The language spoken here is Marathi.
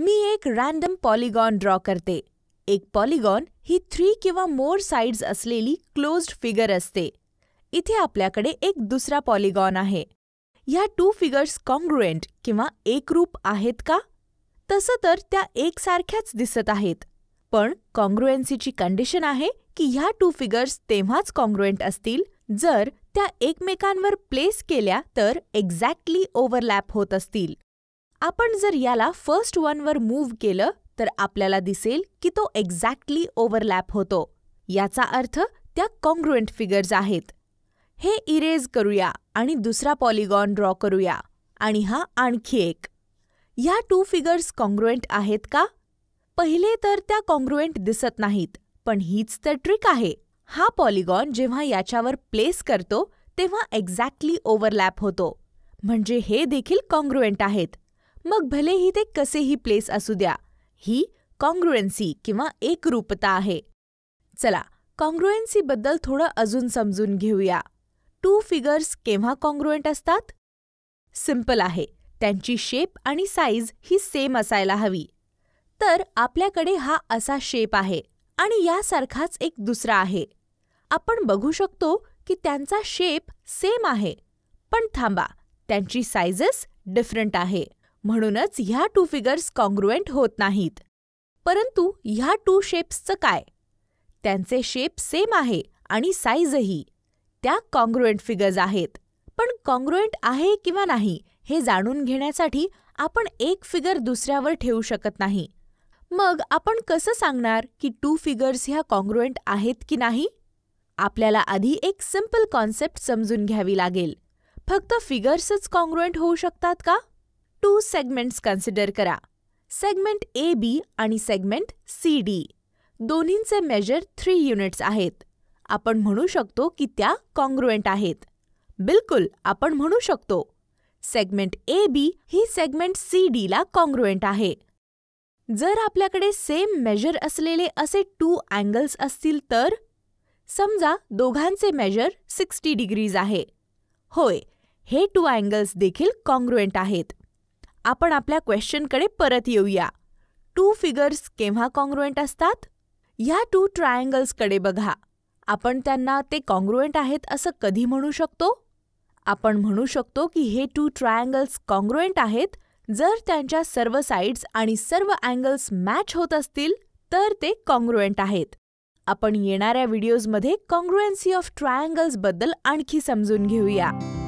मी एक रँडम पॉलिगॉन ड्रॉ करते एक पॉलिगॉन ही थ्री किंवा मोर साइड्स असलेली क्लोज्ड फिगर असते इथे आपल्याकडे एक दुसरा पॉलिगॉन आहे ह्या टू फिगर्स कॉन्ग्रुएंट किंवा एकरूप आहेत का तसं तर त्या एकसारख्याच दिसत आहेत पण कॉन्ग्रुएन्सीची कंडिशन आहे की ह्या टू फिगर्स तेव्हाच कॉन्ग्रुएंट असतील जर त्या एकमेकांवर प्लेस केल्या तर एक्झॅक्टली ओव्हरलॅप होत असतील आपण जर याला फर्स्ट वनवर मूव्ह केलं तर आपल्याला दिसेल की तो एक्झॅक्टली ओव्हरलॅप होतो याचा अर्थ त्या कॉन्ग्रुएंट फिगर्स आहेत हे इरेज करूया आणि दुसरा पॉलिगॉन ड्रॉ करूया आणि हा आणखी एक ह्या टू फिगर्स कॉन्ग्रुएंट आहेत का पहिले तर त्या कॉन्ग्रुएंट दिसत नाहीत पण हीच तर ट्रिक आहे हा पॉलिगॉन जेव्हा याच्यावर प्लेस करतो तेव्हा एक्झॅक्टली ओव्हरलॅप होतो म्हणजे हे देखील कॉन्ग्रुएंट आहेत मग भलेही ते कसेही प्लेस असू द्या ही कॉन्ग्रुएन्सी किंवा एकरूपता आहे चला कॉन्ग्रुएन्सीबद्दल थोडं अजून समजून घेऊया टू फिगर्स केव्हा कॉन्ग्रुएंट असतात सिम्पल आहे त्यांची शेप आणि साईज ही सेम असायला हवी तर आपल्याकडे हा असा शेप आहे आणि यासारखाच एक दुसरा आहे आपण बघू शकतो की त्यांचा शेप सेम आहे पण थांबा त्यांची साइजेस डिफरंट आहे म्हणूनच ह्या टू फिगर्स कॉन्ग्रुएंट होत नाहीत परंतु ह्या टू शेप्सचं काय त्यांचे शेप सेम आहे आणि साईजही त्या कॉन्ग्रुएंट फिगर्स आहेत पण कॉन्ग्रुएंट आहे किंवा नाही हे जाणून घेण्यासाठी आपण एक फिगर दुसऱ्यावर ठेवू शकत नाही मग आपण कसं सांगणार की टू फिगर्स ह्या कॉन्ग्रुएंट आहेत की नाही आपल्याला आधी एक सिंपल कॉन्सेप्ट समजून घ्यावी लागेल फक्त फिगर्सच कॉन्ग्रुएंट होऊ शकतात का टू सेगमेंट्स कन्सिडर करा सेगमेंट ए बी आणि सेगमेंट सी डी दोन्हींचे मेजर थ्री युनिट्स आहेत आपण म्हणू शकतो की त्या कॉंग्रुएंट आहेत बिलकुल आपण म्हणू शकतो सेगमेंट ए बी ही सेगमेंट सी डीला कॉन्ग्रुएंट आहे जर आपल्याकडे सेम मेजर असलेले असे टू अँगल्स असतील तर समजा दोघांचे मेजर सिक्स्टी डिग्रीज आहे होय हे टू अँगल्स देखील कॉन्ग्रुएंट आहेत आपण आपल्या क्वेश्चनकडे परत येऊया टू फिगर्स केव्हा कॉंग्रुएंट असतात ह्या टू ट्रायंगल्सकडे बघा आपण त्यांना ते कॉंग्रुएंट आहेत असं कधी म्हणू शकतो आपण म्हणू शकतो की हे टू ट्रायंगल्स कॉंग्रुएंट आहेत जर त्यांच्या सर्व साईड्स आणि सर्व अँगल्स मॅच होत असतील तर ते कॉंग्रुएंट आहेत आपण येणाऱ्या व्हिडिओजमध्ये कॉन्ग्रुएन्सी ऑफ ट्रायंगल्सबद्दल आणखी समजून घेऊया